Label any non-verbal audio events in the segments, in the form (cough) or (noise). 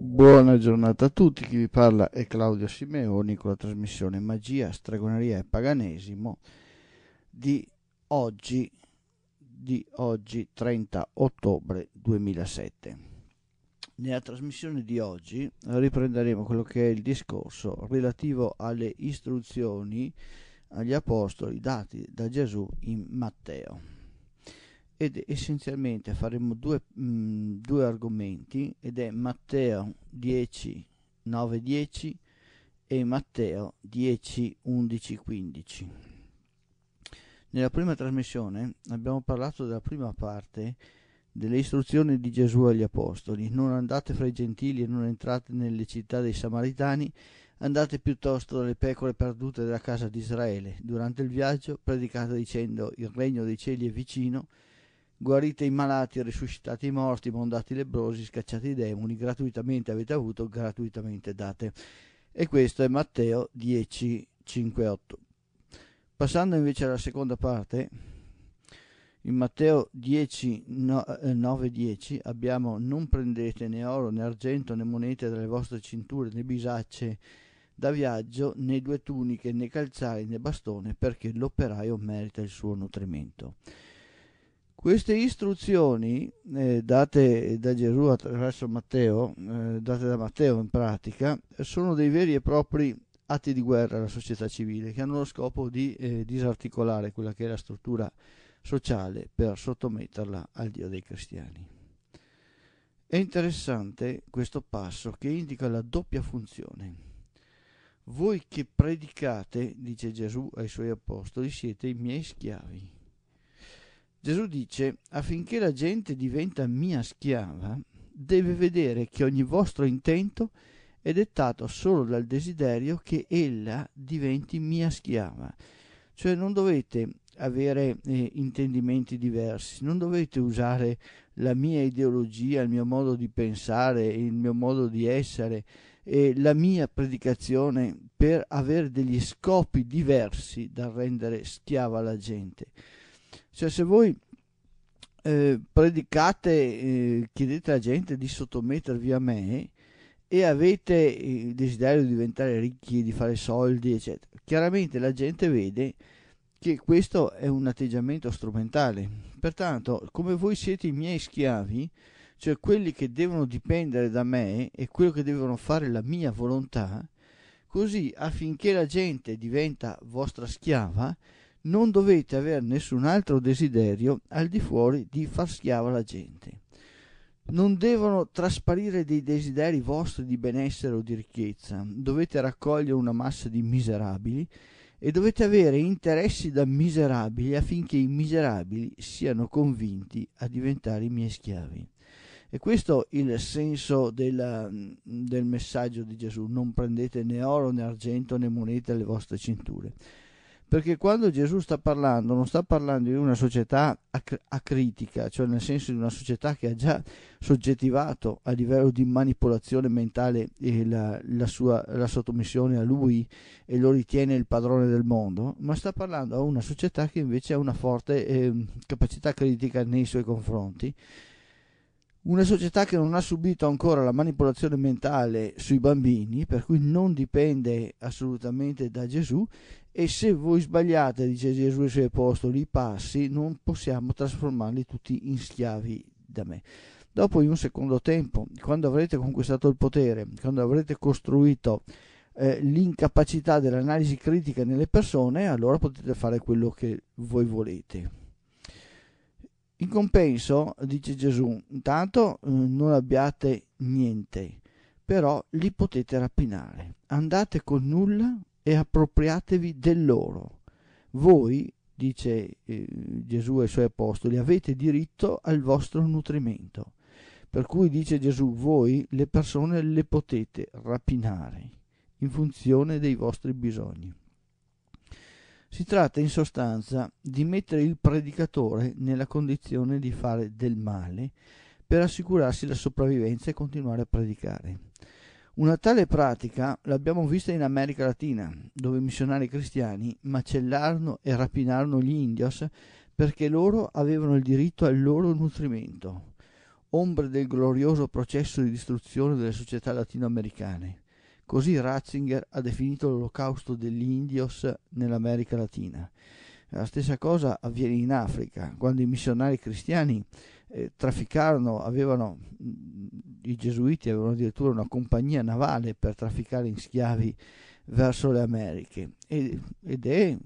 Buona giornata a tutti, chi vi parla è Claudio Simeoni con la trasmissione Magia, Stregoneria e Paganesimo di oggi, di oggi 30 ottobre 2007. Nella trasmissione di oggi riprenderemo quello che è il discorso relativo alle istruzioni agli apostoli dati da Gesù in Matteo ed essenzialmente faremo due, mh, mm, due argomenti ed è Matteo 10, 9, 10 e Matteo 10, 11, 15. Nella prima trasmissione abbiamo parlato della prima parte delle istruzioni di Gesù agli Apostoli. Non andate fra i gentili e non entrate nelle città dei Samaritani, andate piuttosto dalle pecore perdute della casa di Israele. Durante il viaggio predicate dicendo il regno dei cieli è vicino, guarite i malati, risuscitate i morti, mondati i lebrosi, scacciate i demoni, gratuitamente avete avuto, gratuitamente date. E questo è Matteo 10, 5, 8. Passando invece alla seconda parte, in Matteo 10, 9, 10 abbiamo non prendete né oro né argento né monete dalle vostre cinture né bisacce da viaggio né due tuniche né calzari né bastone perché l'operaio merita il suo nutrimento. Queste istruzioni eh, date da Gesù attraverso Matteo, eh, date da Matteo in pratica, sono dei veri e propri atti di guerra alla società civile che hanno lo scopo di eh, disarticolare quella che è la struttura sociale per sottometterla al Dio dei cristiani. È interessante questo passo che indica la doppia funzione. Voi che predicate, dice Gesù ai suoi apostoli, siete i miei schiavi. Gesù dice affinché la gente diventa mia schiava, deve vedere che ogni vostro intento è dettato solo dal desiderio che ella diventi mia schiava. Cioè non dovete avere eh, intendimenti diversi, non dovete usare la mia ideologia, il mio modo di pensare, il mio modo di essere, eh, la mia predicazione per avere degli scopi diversi dal rendere schiava la gente. Cioè se voi eh, predicate, eh, chiedete alla gente di sottomettervi a me e avete eh, il desiderio di diventare ricchi, di fare soldi, eccetera, chiaramente la gente vede che questo è un atteggiamento strumentale. Pertanto, come voi siete i miei schiavi, cioè quelli che devono dipendere da me e quello che devono fare la mia volontà, così affinché la gente diventa vostra schiava, non dovete avere nessun altro desiderio al di fuori di far schiava la gente. Non devono trasparire dei desideri vostri di benessere o di ricchezza, dovete raccogliere una massa di miserabili e dovete avere interessi da miserabili affinché i miserabili siano convinti a diventare i miei schiavi. E questo è il senso della, del messaggio di Gesù, non prendete né oro né argento né monete alle vostre cinture perché quando Gesù sta parlando non sta parlando di una società acritica, cioè nel senso di una società che ha già soggettivato a livello di manipolazione mentale eh, la, la, sua, la sottomissione a lui e lo ritiene il padrone del mondo, ma sta parlando a una società che invece ha una forte eh, capacità critica nei suoi confronti una società che non ha subito ancora la manipolazione mentale sui bambini, per cui non dipende assolutamente da Gesù e se voi sbagliate, dice Gesù ai suoi apostoli, i passi, non possiamo trasformarli tutti in schiavi da me. Dopo in un secondo tempo, quando avrete conquistato il potere, quando avrete costruito eh, l'incapacità dell'analisi critica nelle persone, allora potete fare quello che voi volete. In compenso, dice Gesù, intanto eh, non abbiate niente, però li potete rapinare. Andate con nulla e appropriatevi del loro. Voi, dice eh, Gesù ai suoi apostoli, avete diritto al vostro nutrimento. Per cui dice Gesù, voi le persone le potete rapinare in funzione dei vostri bisogni. Si tratta in sostanza di mettere il predicatore nella condizione di fare del male per assicurarsi la sopravvivenza e continuare a predicare. Una tale pratica l'abbiamo vista in America Latina, dove i missionari cristiani macellarono e rapinarono gli indios perché loro avevano il diritto al loro nutrimento, ombre del glorioso processo di distruzione delle società latinoamericane. Così Ratzinger ha definito l'olocausto degli indios nell'America Latina. La stessa cosa avviene in Africa, quando i missionari cristiani eh, trafficarono, avevano i gesuiti avevano addirittura una compagnia navale per trafficare in schiavi verso le Americhe ed, è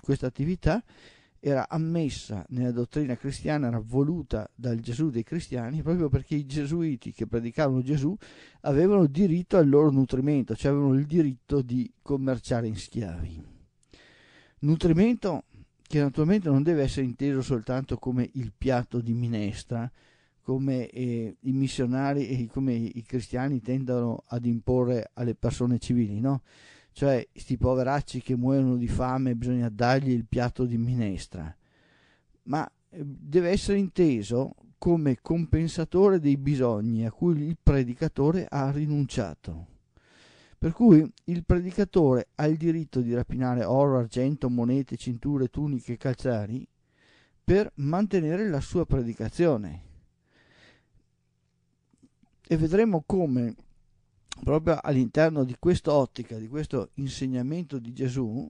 questa attività era ammessa nella dottrina cristiana, era voluta dal Gesù dei cristiani, proprio perché i gesuiti che predicavano Gesù avevano diritto al loro nutrimento, cioè avevano il diritto di commerciare in schiavi. Nutrimento che naturalmente non deve essere inteso soltanto come il piatto di minestra, come eh, i missionari e come i cristiani tendono ad imporre alle persone civili, no? Cioè, questi poveracci che muoiono di fame bisogna dargli il piatto di minestra. Ma eh, deve essere inteso come compensatore dei bisogni a cui il predicatore ha rinunciato. Per cui il predicatore ha il diritto di rapinare oro, argento, monete, cinture, tuniche, calzari per mantenere la sua predicazione e vedremo come proprio all'interno di questa ottica, di questo insegnamento di Gesù,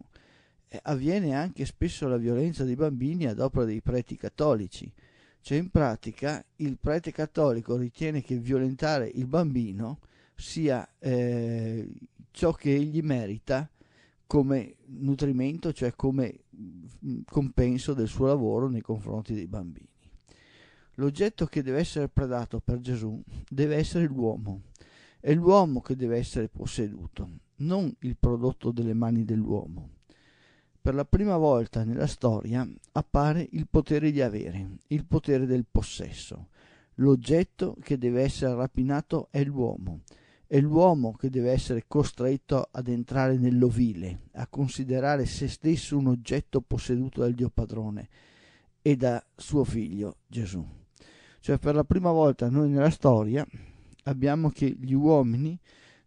eh, avviene anche spesso la violenza dei bambini ad opera dei preti cattolici. Cioè in pratica il prete cattolico ritiene che violentare il bambino sia eh, ciò che egli merita come nutrimento, cioè come mm, compenso del suo lavoro nei confronti dei bambini. L'oggetto che deve essere predato per Gesù deve essere l'uomo. È l'uomo che deve essere posseduto, non il prodotto delle mani dell'uomo. Per la prima volta nella storia appare il potere di avere, il potere del possesso. L'oggetto che deve essere rapinato è l'uomo. È l'uomo che deve essere costretto ad entrare nell'ovile, a considerare se stesso un oggetto posseduto dal Dio padrone e da suo figlio Gesù. Cioè per la prima volta noi nella storia abbiamo che gli uomini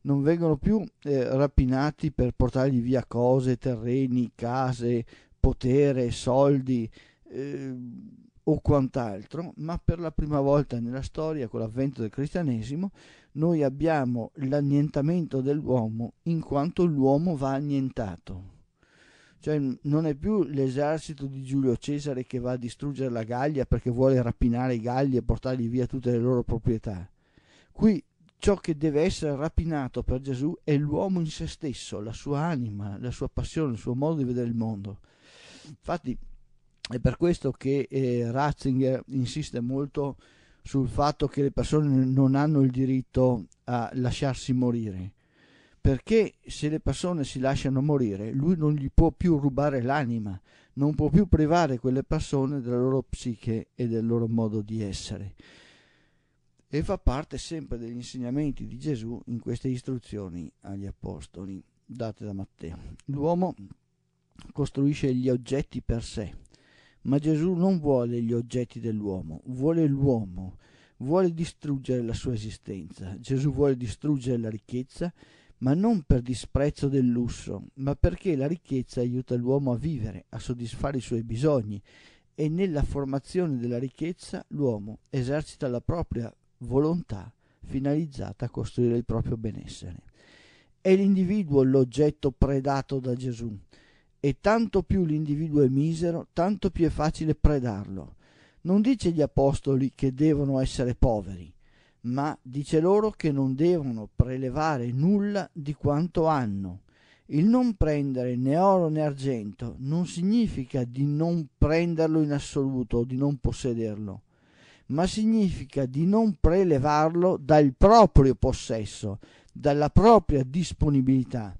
non vengono più eh, rapinati per portargli via cose, terreni, case, potere, soldi eh, o quant'altro, ma per la prima volta nella storia con l'avvento del cristianesimo noi abbiamo l'annientamento dell'uomo in quanto l'uomo va annientato. Cioè, non è più l'esercito di Giulio Cesare che va a distruggere la Gallia perché vuole rapinare i Galli e portargli via tutte le loro proprietà. Qui ciò che deve essere rapinato per Gesù è l'uomo in se stesso, la sua anima, la sua passione, il suo modo di vedere il mondo. Infatti è per questo che eh, Ratzinger insiste molto sul fatto che le persone non hanno il diritto a lasciarsi morire, perché se le persone si lasciano morire, lui non gli può più rubare l'anima, non può più privare quelle persone della loro psiche e del loro modo di essere. E fa parte sempre degli insegnamenti di Gesù in queste istruzioni agli apostoli date da Matteo. L'uomo costruisce gli oggetti per sé, ma Gesù non vuole gli oggetti dell'uomo, vuole l'uomo, vuole distruggere la sua esistenza. Gesù vuole distruggere la ricchezza ma non per disprezzo del lusso, ma perché la ricchezza aiuta l'uomo a vivere, a soddisfare i suoi bisogni e nella formazione della ricchezza l'uomo esercita la propria volontà finalizzata a costruire il proprio benessere. È l'individuo l'oggetto predato da Gesù e tanto più l'individuo è misero, tanto più è facile predarlo. Non dice gli apostoli che devono essere poveri, ma dice loro che non devono prelevare nulla di quanto hanno. Il non prendere né oro né argento non significa di non prenderlo in assoluto o di non possederlo, ma significa di non prelevarlo dal proprio possesso, dalla propria disponibilità.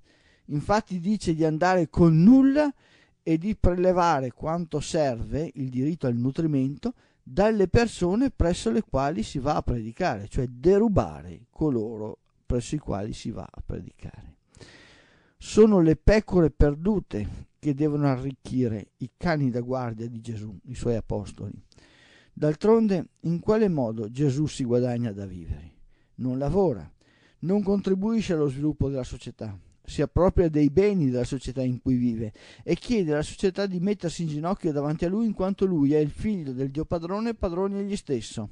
Infatti dice di andare con nulla e di prelevare quanto serve il diritto al nutrimento dalle persone presso le quali si va a predicare, cioè derubare coloro presso i quali si va a predicare. Sono le pecore perdute che devono arricchire i cani da guardia di Gesù, i suoi apostoli. D'altronde, in quale modo Gesù si guadagna da vivere? Non lavora, non contribuisce allo sviluppo della società, si appropria dei beni della società in cui vive e chiede alla società di mettersi in ginocchio davanti a lui in quanto lui è il figlio del Dio padrone e padrone egli stesso.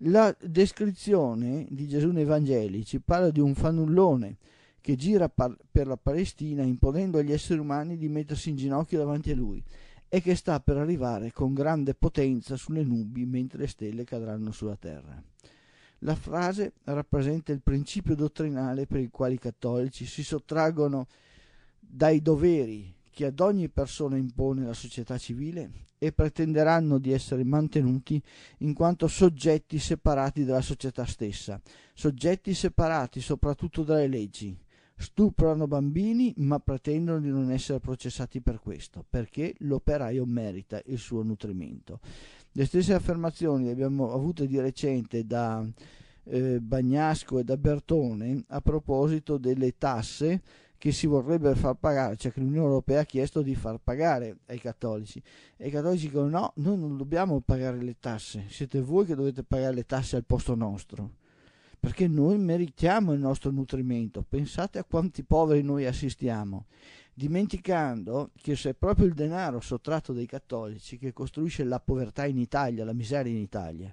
La descrizione di Gesù nei Vangeli ci parla di un fanullone che gira par- per la Palestina imponendo agli esseri umani di mettersi in ginocchio davanti a lui e che sta per arrivare con grande potenza sulle nubi mentre le stelle cadranno sulla terra. La frase rappresenta il principio dottrinale per il quale i cattolici si sottraggono dai doveri che ad ogni persona impone la società civile e pretenderanno di essere mantenuti in quanto soggetti separati dalla società stessa, soggetti separati soprattutto dalle leggi. Stuprano bambini ma pretendono di non essere processati per questo, perché l'operaio merita il suo nutrimento. Le stesse affermazioni le abbiamo avute di recente da eh, Bagnasco e da Bertone a proposito delle tasse che si vorrebbe far pagare, cioè che l'Unione Europea ha chiesto di far pagare ai cattolici. E i cattolici dicono no, noi non dobbiamo pagare le tasse, siete voi che dovete pagare le tasse al posto nostro, perché noi meritiamo il nostro nutrimento, pensate a quanti poveri noi assistiamo dimenticando che se è proprio il denaro sottratto dai cattolici che costruisce la povertà in Italia, la miseria in Italia.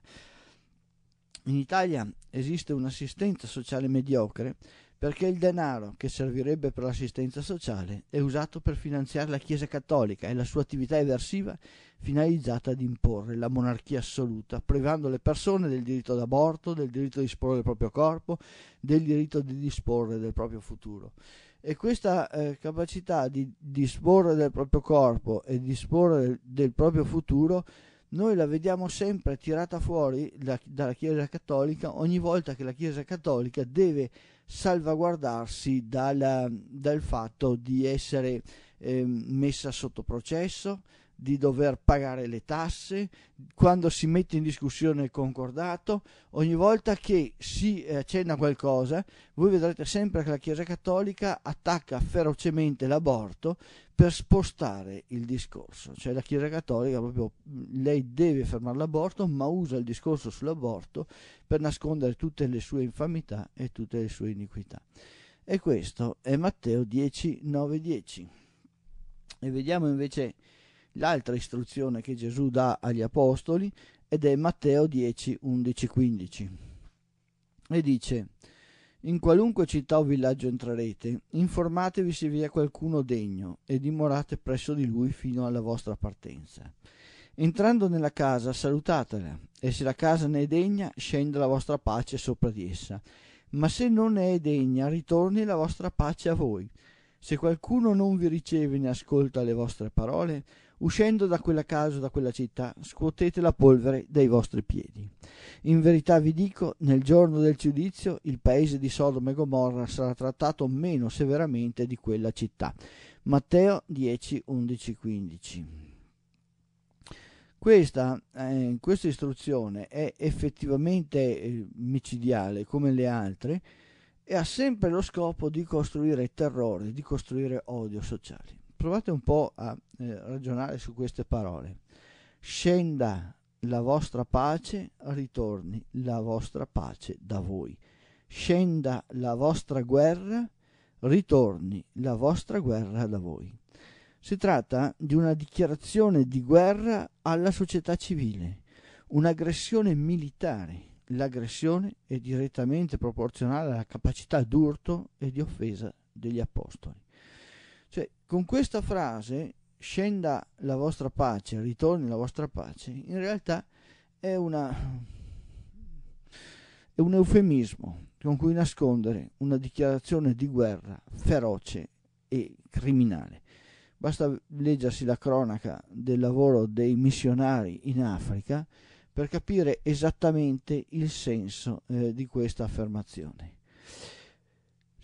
In Italia esiste un'assistenza sociale mediocre perché il denaro che servirebbe per l'assistenza sociale è usato per finanziare la Chiesa Cattolica e la sua attività eversiva finalizzata ad imporre la monarchia assoluta, privando le persone del diritto d'aborto, del diritto di disporre del proprio corpo, del diritto di disporre del proprio futuro e questa eh, capacità di disporre del proprio corpo e disporre del, del proprio futuro noi la vediamo sempre tirata fuori da, dalla Chiesa Cattolica ogni volta che la Chiesa Cattolica deve salvaguardarsi dal, dal fatto di essere eh, messa sotto processo, di dover pagare le tasse, quando si mette in discussione il concordato, ogni volta che si eh, accenna qualcosa, voi vedrete sempre che la Chiesa Cattolica attacca ferocemente l'aborto per spostare il discorso, cioè la Chiesa Cattolica proprio lei deve fermare l'aborto, ma usa il discorso sull'aborto per nascondere tutte le sue infamità e tutte le sue iniquità. E questo è Matteo 10, 9, 10. E vediamo invece l'altra istruzione che Gesù dà agli apostoli ed è Matteo 10, 11, 15. E dice, in qualunque città o villaggio entrerete, informatevi se vi è qualcuno degno e dimorate presso di lui fino alla vostra partenza. Entrando nella casa salutatela e se la casa ne è degna scenda la vostra pace sopra di essa, ma se non ne è degna ritorni la vostra pace a voi. Se qualcuno non vi riceve né ascolta le vostre parole, Uscendo da quella casa o da quella città, scuotete la polvere dai vostri piedi. In verità vi dico, nel giorno del giudizio, il paese di Sodoma e Gomorra sarà trattato meno severamente di quella città. Matteo 10, 11, 15. Questa, eh, questa istruzione è effettivamente eh, micidiale come le altre e ha sempre lo scopo di costruire terrore, di costruire odio sociale provate un po' a eh, ragionare su queste parole. Scenda la vostra pace, ritorni la vostra pace da voi. Scenda la vostra guerra, ritorni la vostra guerra da voi. Si tratta di una dichiarazione di guerra alla società civile, un'aggressione militare. L'aggressione è direttamente proporzionale alla capacità d'urto e di offesa degli apostoli. Cioè, con questa frase, scenda la vostra pace, ritorni la vostra pace, in realtà è, una, è un eufemismo con cui nascondere una dichiarazione di guerra feroce e criminale. Basta leggersi la cronaca del lavoro dei missionari in Africa per capire esattamente il senso eh, di questa affermazione.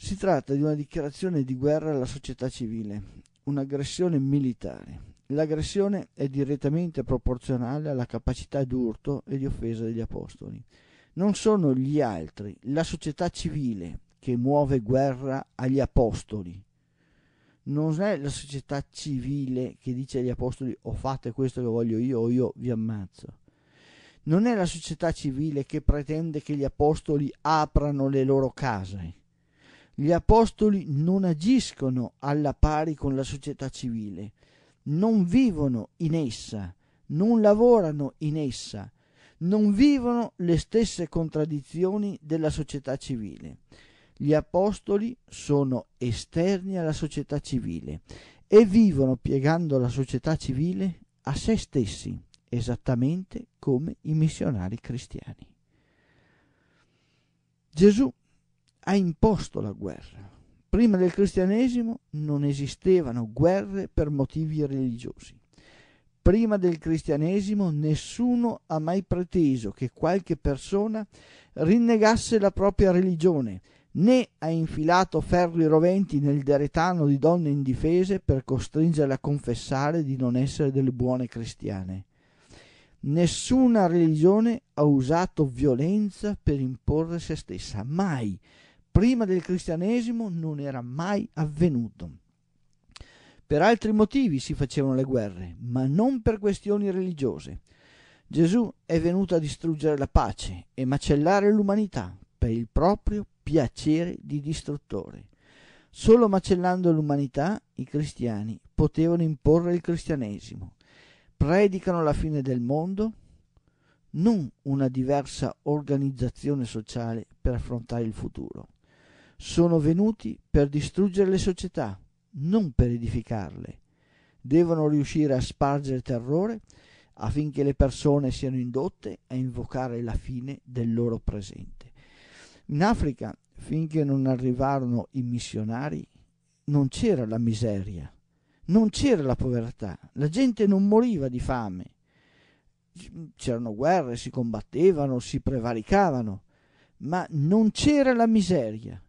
Si tratta di una dichiarazione di guerra alla società civile, un'aggressione militare. L'aggressione è direttamente proporzionale alla capacità d'urto e di offesa degli apostoli. Non sono gli altri, la società civile, che muove guerra agli apostoli. Non è la società civile che dice agli apostoli o oh, fate questo che voglio io o io vi ammazzo. Non è la società civile che pretende che gli apostoli aprano le loro case gli apostoli non agiscono alla pari con la società civile, non vivono in essa, non lavorano in essa, non vivono le stesse contraddizioni della società civile. Gli apostoli sono esterni alla società civile e vivono piegando la società civile a se stessi, esattamente come i missionari cristiani. Gesù ha imposto la guerra. Prima del cristianesimo non esistevano guerre per motivi religiosi. Prima del cristianesimo nessuno ha mai preteso che qualche persona rinnegasse la propria religione, né ha infilato ferri roventi nel deretano di donne indifese per costringerle a confessare di non essere delle buone cristiane. Nessuna religione ha usato violenza per imporre se stessa, mai prima del cristianesimo non era mai avvenuto. Per altri motivi si facevano le guerre, ma non per questioni religiose. Gesù è venuto a distruggere la pace e macellare l'umanità per il proprio piacere di distruttore. Solo macellando l'umanità i cristiani potevano imporre il cristianesimo. Predicano la fine del mondo, non una diversa organizzazione sociale per affrontare il futuro sono venuti per distruggere le società, non per edificarle. Devono riuscire a spargere terrore affinché le persone siano indotte a invocare la fine del loro presente. In Africa, finché non arrivarono i missionari, non c'era la miseria, non c'era la povertà, la gente non moriva di fame. C'erano guerre, si combattevano, si prevaricavano, ma non c'era la miseria,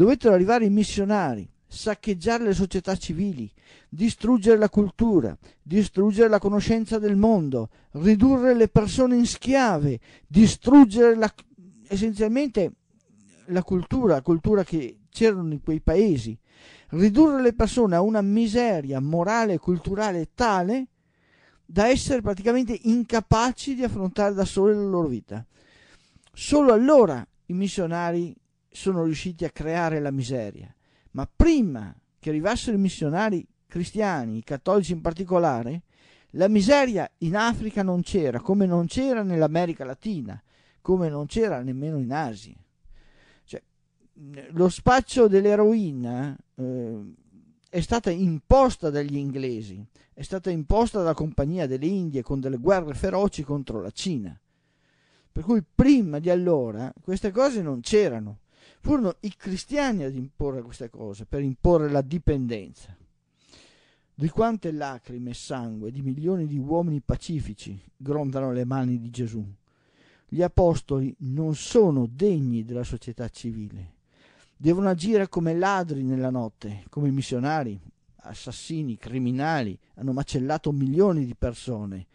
Dovettero arrivare i missionari, saccheggiare le società civili, distruggere la cultura, distruggere la conoscenza del mondo, ridurre le persone in schiave, distruggere la, essenzialmente la cultura, la cultura che c'erano in quei paesi, ridurre le persone a una miseria morale e culturale tale da essere praticamente incapaci di affrontare da sole la loro vita. Solo allora i missionari sono riusciti a creare la miseria, ma prima che arrivassero i missionari cristiani, i cattolici in particolare, la miseria in Africa non c'era, come non c'era nell'America Latina, come non c'era nemmeno in Asia. Cioè, lo spaccio dell'eroina eh, è stata imposta dagli inglesi, è stata imposta dalla Compagnia delle Indie con delle guerre feroci contro la Cina. Per cui prima di allora queste cose non c'erano. Furono i cristiani ad imporre queste cose, per imporre la dipendenza. Di quante lacrime e sangue di milioni di uomini pacifici grondano le mani di Gesù. Gli apostoli non sono degni della società civile. Devono agire come ladri nella notte, come missionari, assassini, criminali. Hanno macellato milioni di persone.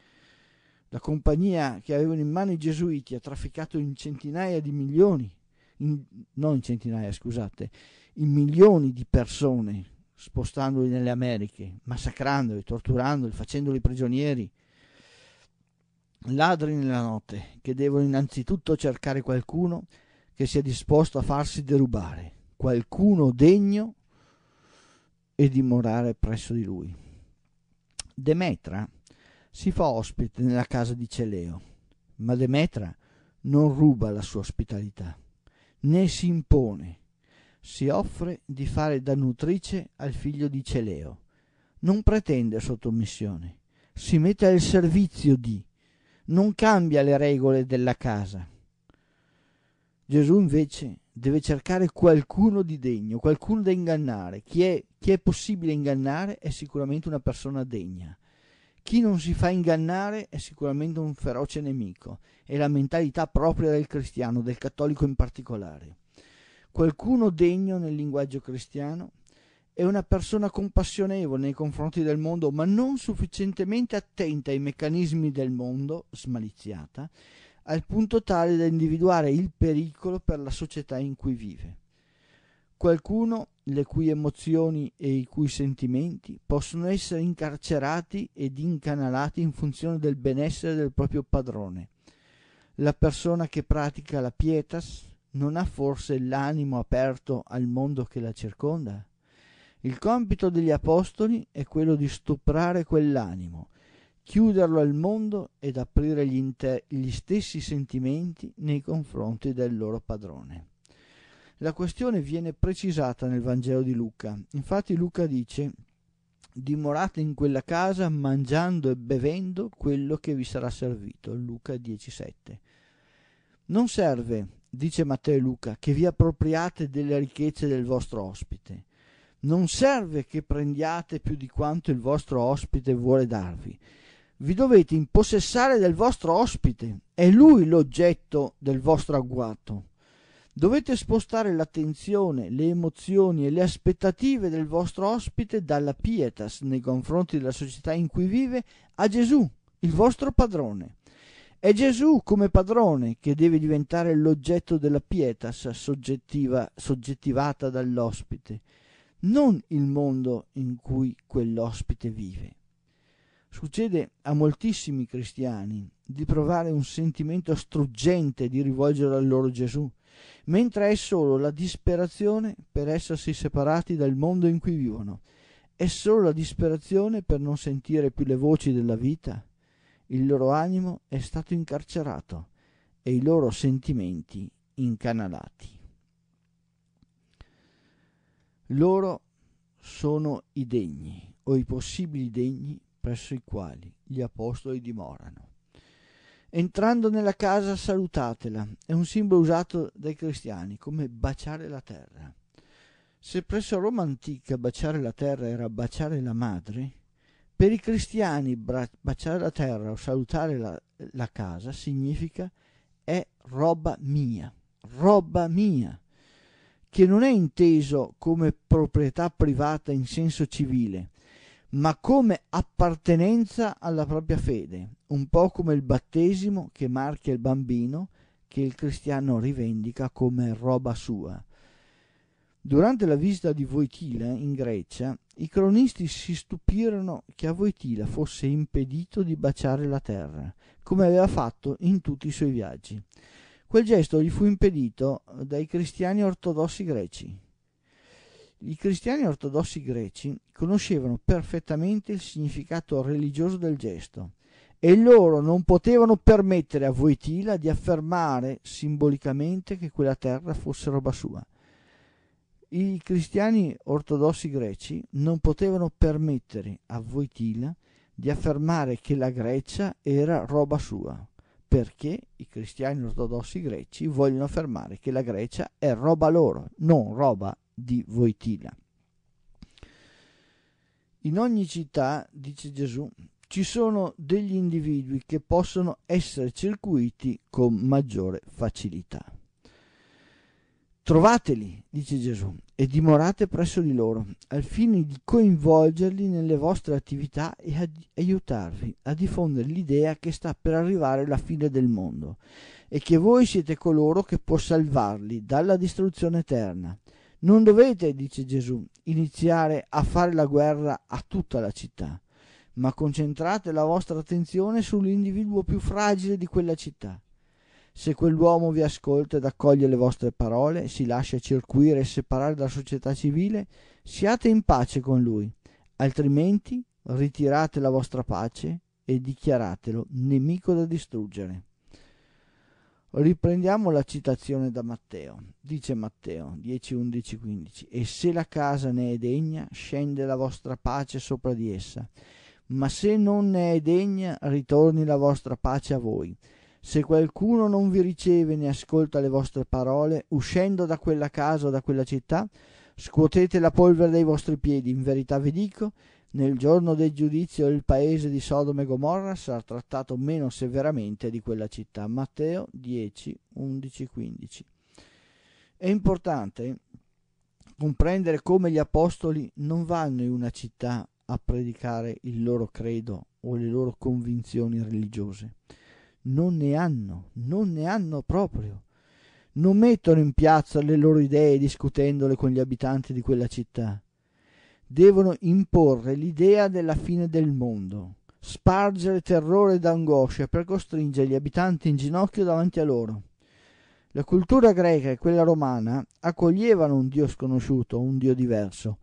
La compagnia che avevano in mano i gesuiti ha trafficato in centinaia di milioni in, non in centinaia, scusate, in milioni di persone spostandoli nelle Americhe, massacrandoli, torturandoli, facendoli prigionieri. Ladri nella notte, che devono innanzitutto cercare qualcuno che sia disposto a farsi derubare, qualcuno degno e dimorare presso di lui. Demetra si fa ospite nella casa di Celeo, ma Demetra non ruba la sua ospitalità né impone, si offre di fare da nutrice al figlio di Celeo. Non pretende sottomissione, si mette al servizio di, non cambia le regole della casa. Gesù invece deve cercare qualcuno di degno, qualcuno da ingannare. Chi è, chi è possibile ingannare è sicuramente una persona degna chi non si fa ingannare è sicuramente un feroce nemico, è la mentalità propria del cristiano, del cattolico in particolare. Qualcuno degno nel linguaggio cristiano è una persona compassionevole nei confronti del mondo, ma non sufficientemente attenta ai meccanismi del mondo, smaliziata, al punto tale da individuare il pericolo per la società in cui vive qualcuno le cui emozioni e i cui sentimenti possono essere incarcerati ed incanalati in funzione del benessere del proprio padrone. La persona che pratica la pietas non ha forse l'animo aperto al mondo che la circonda? Il compito degli apostoli è quello di stuprare quell'animo, chiuderlo al mondo ed aprire gli, inter- gli stessi sentimenti nei confronti del loro padrone. La questione viene precisata nel Vangelo di Luca. Infatti Luca dice dimorate in quella casa mangiando e bevendo quello che vi sarà servito. Luca 10:7. Non serve, dice Matteo e Luca, che vi appropriate delle ricchezze del vostro ospite. Non serve che prendiate più di quanto il vostro ospite vuole darvi. Vi dovete impossessare del vostro ospite, è lui l'oggetto del vostro agguato. Dovete spostare l'attenzione, le emozioni e le aspettative del vostro ospite dalla pietas nei confronti della società in cui vive a Gesù, il vostro padrone. È Gesù come padrone che deve diventare l'oggetto della pietas soggettiva, soggettivata dall'ospite, non il mondo in cui quell'ospite vive. Succede a moltissimi cristiani di provare un sentimento struggente di rivolgere al loro Gesù, mentre è solo la disperazione per essersi separati dal mondo in cui vivono, è solo la disperazione per non sentire più le voci della vita. Il loro animo è stato incarcerato e i loro sentimenti incanalati. Loro sono i degni o i possibili degni presso i quali gli apostoli dimorano. Entrando nella casa salutatela, è un simbolo usato dai cristiani come baciare la terra. Se presso Roma antica baciare la terra era baciare la madre, per i cristiani baciare la terra o salutare la, la casa significa è roba mia, roba mia, che non è inteso come proprietà privata in senso civile, ma come appartenenza alla propria fede, un po' come il battesimo che marchia il bambino che il cristiano rivendica come roba sua. Durante la visita di Voitila in Grecia, i cronisti si stupirono che a Voitila fosse impedito di baciare la terra, come aveva fatto in tutti i suoi viaggi. Quel gesto gli fu impedito dai cristiani ortodossi greci, i cristiani ortodossi greci conoscevano perfettamente il significato religioso del gesto e loro non potevano permettere a Voitila di affermare simbolicamente che quella terra fosse roba sua. I cristiani ortodossi greci non potevano permettere a Voitila di affermare che la Grecia era roba sua, perché i cristiani ortodossi greci vogliono affermare che la Grecia è roba loro, non roba di Voitila. In ogni città, dice Gesù, ci sono degli individui che possono essere circuiti con maggiore facilità. Trovateli, dice Gesù, e dimorate presso di loro, al fine di coinvolgerli nelle vostre attività e ad- aiutarvi a diffondere l'idea che sta per arrivare la fine del mondo e che voi siete coloro che può salvarli dalla distruzione eterna non dovete, dice Gesù, iniziare a fare la guerra a tutta la città, ma concentrate la vostra attenzione sull'individuo più fragile di quella città. Se quell'uomo vi ascolta ed accoglie le vostre parole, si lascia circuire e separare dalla società civile, siate in pace con lui, altrimenti ritirate la vostra pace e dichiaratelo nemico da distruggere. Riprendiamo la citazione da Matteo. Dice Matteo 10, 11, 15. E se la casa ne è degna, scende la vostra pace sopra di essa. Ma se non ne è degna, ritorni la vostra pace a voi. Se qualcuno non vi riceve né ascolta le vostre parole, uscendo da quella casa o da quella città, scuotete la polvere dai vostri piedi. In verità vi dico nel giorno del giudizio il paese di Sodome e Gomorra sarà trattato meno severamente di quella città. Matteo 10, 11, 15. È importante comprendere come gli apostoli non vanno in una città a predicare il loro credo o le loro convinzioni religiose. Non ne hanno, non ne hanno proprio. Non mettono in piazza le loro idee discutendole con gli abitanti di quella città devono imporre l'idea della fine del mondo, spargere terrore ed angoscia per costringere gli abitanti in ginocchio davanti a loro. La cultura greca e quella romana accoglievano un dio sconosciuto, un dio diverso,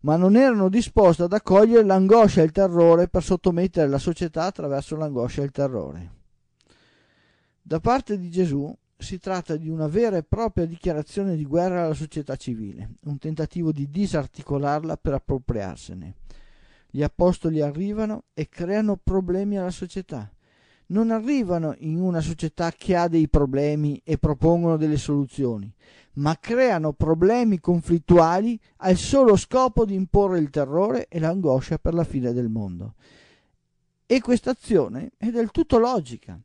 ma non erano disposte ad accogliere l'angoscia e il terrore per sottomettere la società attraverso l'angoscia e il terrore. Da parte di Gesù si tratta di una vera e propria dichiarazione di guerra alla società civile, un tentativo di disarticolarla per appropriarsene. Gli apostoli arrivano e creano problemi alla società. Non arrivano in una società che ha dei problemi e propongono delle soluzioni, ma creano problemi conflittuali al solo scopo di imporre il terrore e l'angoscia per la fine del mondo. E questa azione è del tutto logica.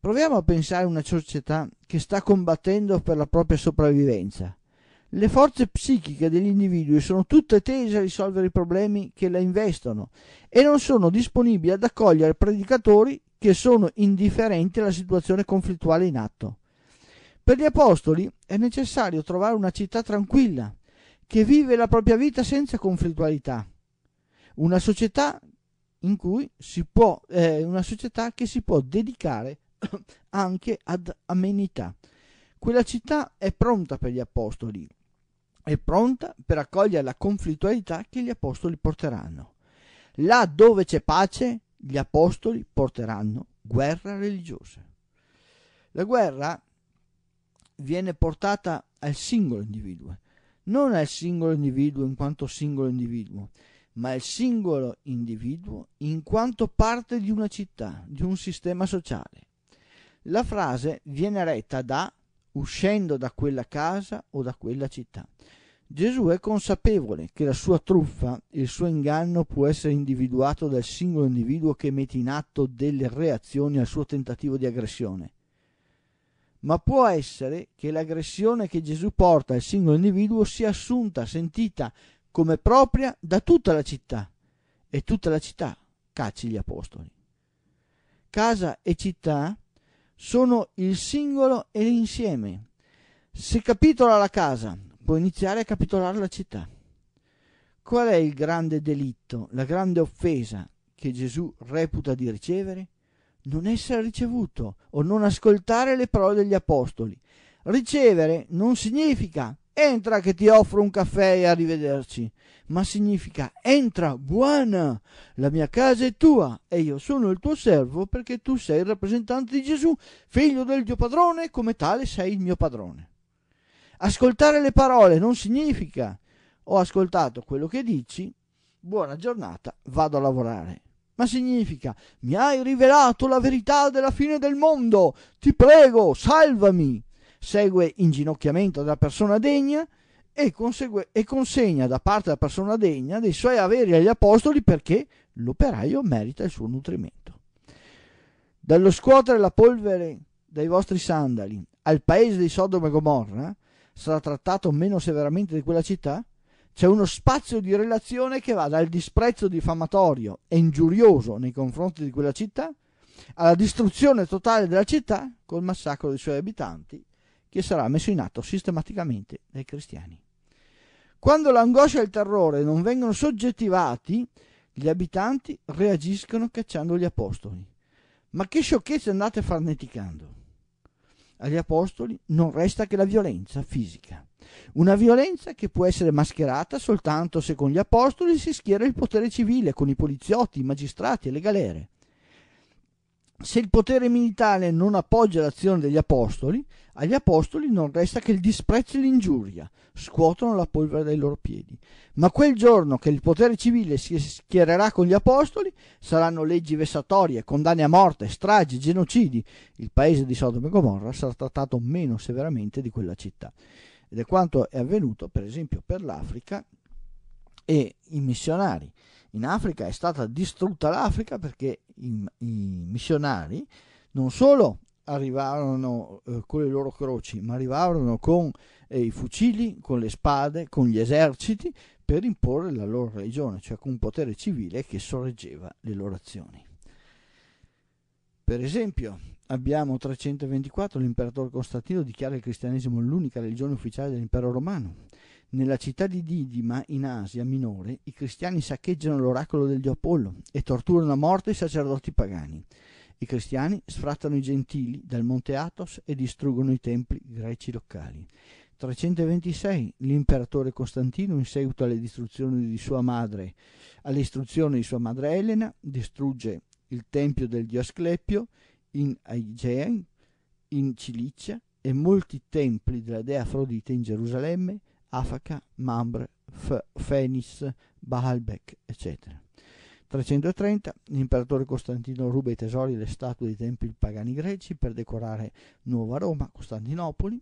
Proviamo a pensare a una società che sta combattendo per la propria sopravvivenza. Le forze psichiche degli individui sono tutte tese a risolvere i problemi che la investono e non sono disponibili ad accogliere predicatori che sono indifferenti alla situazione conflittuale in atto. Per gli apostoli è necessario trovare una città tranquilla, che vive la propria vita senza conflittualità, una società in cui si può, eh, una società che si può dedicare (coughs) anche ad amenità. Quella città è pronta per gli apostoli, è pronta per accogliere la conflittualità che gli apostoli porteranno. Là dove c'è pace, gli apostoli porteranno guerra religiosa. La guerra viene portata al singolo individuo, non al singolo individuo in quanto singolo individuo, ma al singolo individuo in quanto parte di una città, di un sistema sociale. La frase viene retta da uscendo da quella casa o da quella città. Gesù è consapevole che la sua truffa, il suo inganno può essere individuato dal singolo individuo che mette in atto delle reazioni al suo tentativo di aggressione. Ma può essere che l'aggressione che Gesù porta al singolo individuo sia assunta, sentita come propria da tutta la città. E tutta la città cacci gli apostoli. Casa e città sono il singolo e l'insieme. Se capitola la casa, può iniziare a capitolare la città. Qual è il grande delitto, la grande offesa che Gesù reputa di ricevere? Non essere ricevuto o non ascoltare le parole degli apostoli. Ricevere non significa entra che ti offro un caffè e arrivederci, ma significa entra, buona, la mia casa è tua e io sono il tuo servo perché tu sei il rappresentante di Gesù, figlio del Dio padrone, come tale sei il mio padrone. Ascoltare le parole non significa ho ascoltato quello che dici, buona giornata, vado a lavorare. Ma significa mi hai rivelato la verità della fine del mondo, ti prego, salvami, segue inginocchiamento della persona degna e, consegue, e consegna da parte della persona degna dei suoi averi agli apostoli perché l'operaio merita il suo nutrimento. Dallo scuotere la polvere dai vostri sandali al paese di Sodoma e Gomorra sarà trattato meno severamente di quella città? C'è uno spazio di relazione che va dal disprezzo diffamatorio e ingiurioso nei confronti di quella città alla distruzione totale della città col massacro dei suoi abitanti che sarà messo in atto sistematicamente dai cristiani. Quando l'angoscia e il terrore non vengono soggettivati, gli abitanti reagiscono cacciando gli apostoli. Ma che sciocchezze andate farneticando! Agli apostoli non resta che la violenza fisica, una violenza che può essere mascherata soltanto se con gli apostoli si schiera il potere civile, con i poliziotti, i magistrati e le galere. Se il potere militare non appoggia l'azione degli apostoli, agli apostoli non resta che il disprezzo e l'ingiuria, scuotono la polvere dai loro piedi. Ma quel giorno che il potere civile si schiererà con gli apostoli, saranno leggi vessatorie, condanne a morte, stragi, genocidi. Il paese di Sodoma e Gomorra sarà trattato meno severamente di quella città. Ed è quanto è avvenuto, per esempio, per l'Africa e i missionari in Africa è stata distrutta l'Africa perché i, i missionari non solo arrivarono eh, con le loro croci, ma arrivarono con eh, i fucili, con le spade, con gli eserciti per imporre la loro religione, cioè con un potere civile che sorreggeva le loro azioni. Per esempio, abbiamo 324 l'imperatore Costantino dichiara il cristianesimo l'unica religione ufficiale dell'impero romano nella città di Didima, in Asia Minore, i cristiani saccheggiano l'oracolo del dio Apollo e torturano a morte i sacerdoti pagani. I cristiani sfrattano i gentili dal monte Athos e distruggono i templi greci locali. 326 l'imperatore Costantino, in seguito alle distruzioni di sua madre, alle istruzioni di sua madre Elena, distrugge il tempio del dio Asclepio in Aigea, in Cilicia e molti templi della dea Afrodite in Gerusalemme, Afaka, Mambre, Fenis, Baalbek, eccetera. 330 l'imperatore Costantino ruba i tesori e le statue dei templi pagani greci per decorare Nuova Roma, Costantinopoli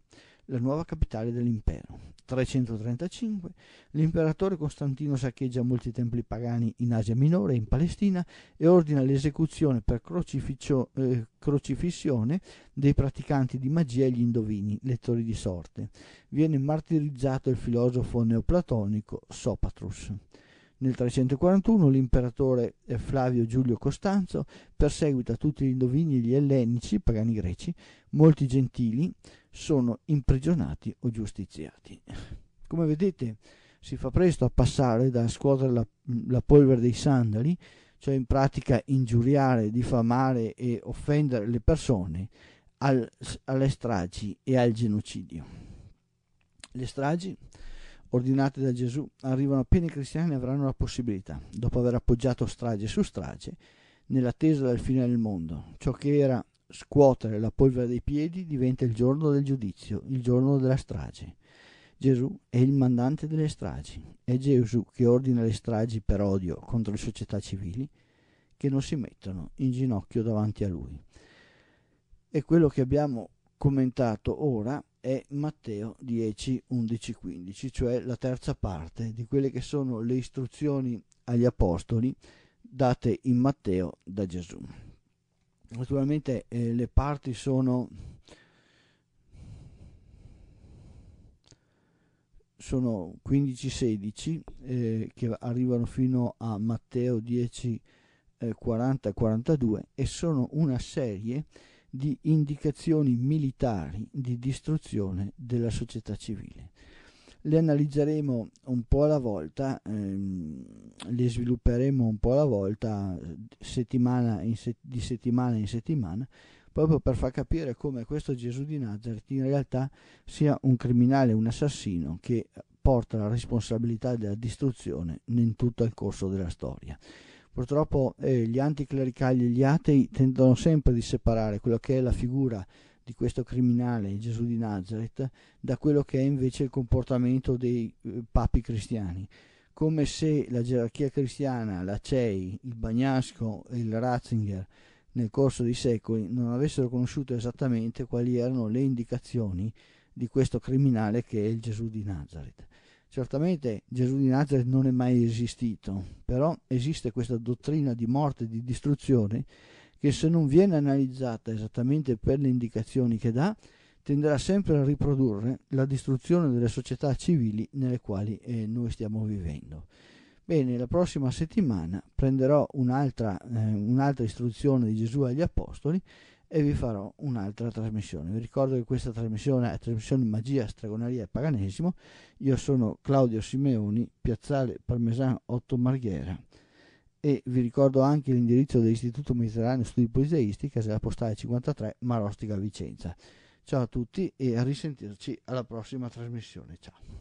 la nuova capitale dell'impero. 335 l'imperatore Costantino saccheggia molti templi pagani in Asia Minore e in Palestina e ordina l'esecuzione per eh, crocifissione dei praticanti di magia e gli indovini, lettori di sorte. Viene martirizzato il filosofo neoplatonico Sopatrus. Nel 341 l'imperatore eh, Flavio Giulio Costanzo perseguita tutti gli indovini e gli ellenici, pagani greci, molti gentili sono imprigionati o giustiziati. Come vedete si fa presto a passare da scuotere la, la polvere dei sandali, cioè in pratica ingiuriare, diffamare e offendere le persone, al, alle stragi e al genocidio. Le stragi ordinate da Gesù arrivano appena i cristiani avranno la possibilità, dopo aver appoggiato strage su strage, nell'attesa del fine del mondo. Ciò che era scuotere la polvere dei piedi diventa il giorno del giudizio, il giorno della strage. Gesù è il mandante delle stragi, è Gesù che ordina le stragi per odio contro le società civili che non si mettono in ginocchio davanti a lui. E quello che abbiamo commentato ora è Matteo 10, 11, 15, cioè la terza parte di quelle che sono le istruzioni agli apostoli date in Matteo da Gesù. Naturalmente eh, le parti sono, sono 15-16 eh, che arrivano fino a Matteo 10, eh, 40-42 e sono una serie di di indicazioni militari di distruzione della società civile. Le analizzeremo un po' alla volta, ehm, le svilupperemo un po' alla volta, settimana se- di settimana in settimana, proprio per far capire come questo Gesù di Nazareth in realtà sia un criminale, un assassino che porta la responsabilità della distruzione in tutto il corso della storia. Purtroppo eh, gli anticlericali e gli atei tendono sempre di separare quello che è la figura di questo criminale Gesù di Nazareth da quello che è invece il comportamento dei eh, papi cristiani come se la gerarchia cristiana, la CEI, il Bagnasco e il Ratzinger nel corso dei secoli non avessero conosciuto esattamente quali erano le indicazioni di questo criminale che è il Gesù di Nazareth. Certamente Gesù di Nazareth non è mai esistito, però esiste questa dottrina di morte e di distruzione che se non viene analizzata esattamente per le indicazioni che dà, tenderà sempre a riprodurre la distruzione delle società civili nelle quali eh, noi stiamo vivendo. Bene, la prossima settimana prenderò un'altra, eh, un'altra istruzione di Gesù agli Apostoli e vi farò un'altra trasmissione. Vi ricordo che questa trasmissione è trasmissione Magia, Stregoneria e Paganesimo. Io sono Claudio Simeoni, Piazzale Parmesan 8 Marghera e vi ricordo anche l'indirizzo dell'Istituto Mediterraneo Studi Poliseisti, casella postale 53, Marostica, Vicenza. Ciao a tutti e a risentirci alla prossima trasmissione. Ciao.